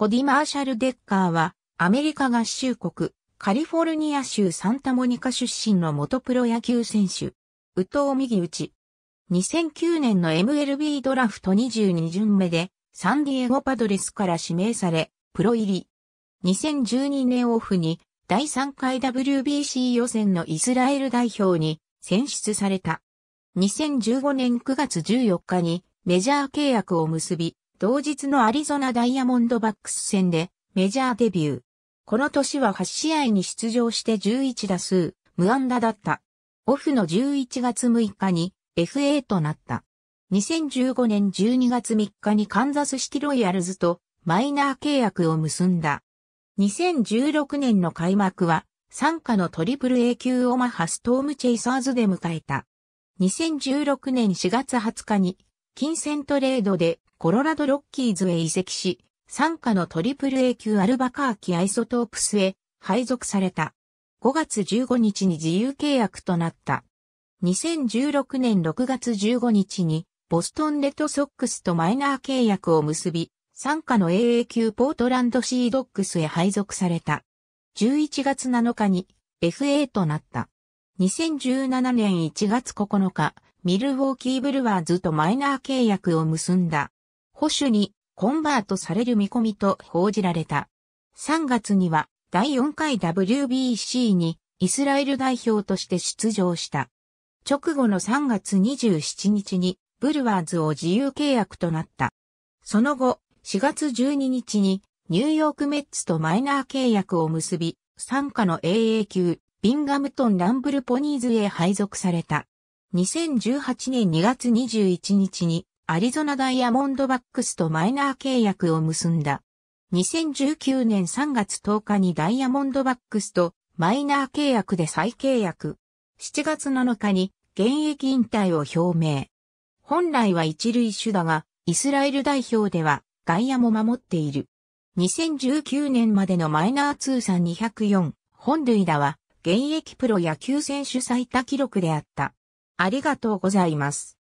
コディ・マーシャル・デッカーは、アメリカ合衆国、カリフォルニア州サンタモニカ出身の元プロ野球選手、宇藤右打。2009年の MLB ドラフト22巡目で、サンディエゴパドレスから指名され、プロ入り。2012年オフに、第3回 WBC 予選のイスラエル代表に選出された。2015年9月14日にメジャー契約を結び、同日のアリゾナダイヤモンドバックス戦でメジャーデビュー。この年は8試合に出場して11打数、無安打だった。オフの11月6日に FA となった。2015年12月3日にカンザスシティロイヤルズとマイナー契約を結んだ。2016年の開幕は、参加のトリプル A 級オマハストームチェイサーズで迎えた。2016年4月20日に金銭トレードでコロラドロッキーズへ移籍し、参加の AAA 級アルバカーキアイソトープスへ配属された。5月15日に自由契約となった。2016年6月15日にボストンレッドソックスとマイナー契約を結び、参加の AA 級ポートランドシードックスへ配属された。11月7日に FA となった。2017年1月9日、ミルウォーキーブルワーズとマイナー契約を結んだ。保守にコンバートされる見込みと報じられた。3月には第4回 WBC にイスラエル代表として出場した。直後の3月27日にブルワーズを自由契約となった。その後、4月12日にニューヨークメッツとマイナー契約を結び、参加の AA 級、ビンガムトンランブルポニーズへ配属された。2018年2月21日にアリゾナダイヤモンドバックスとマイナー契約を結んだ。2019年3月10日にダイヤモンドバックスとマイナー契約で再契約。7月7日に現役引退を表明。本来は一塁手だが、イスラエル代表では外野も守っている。2019年までのマイナー通算204本塁打は現役プロ野球選手最多記録であった。ありがとうございます。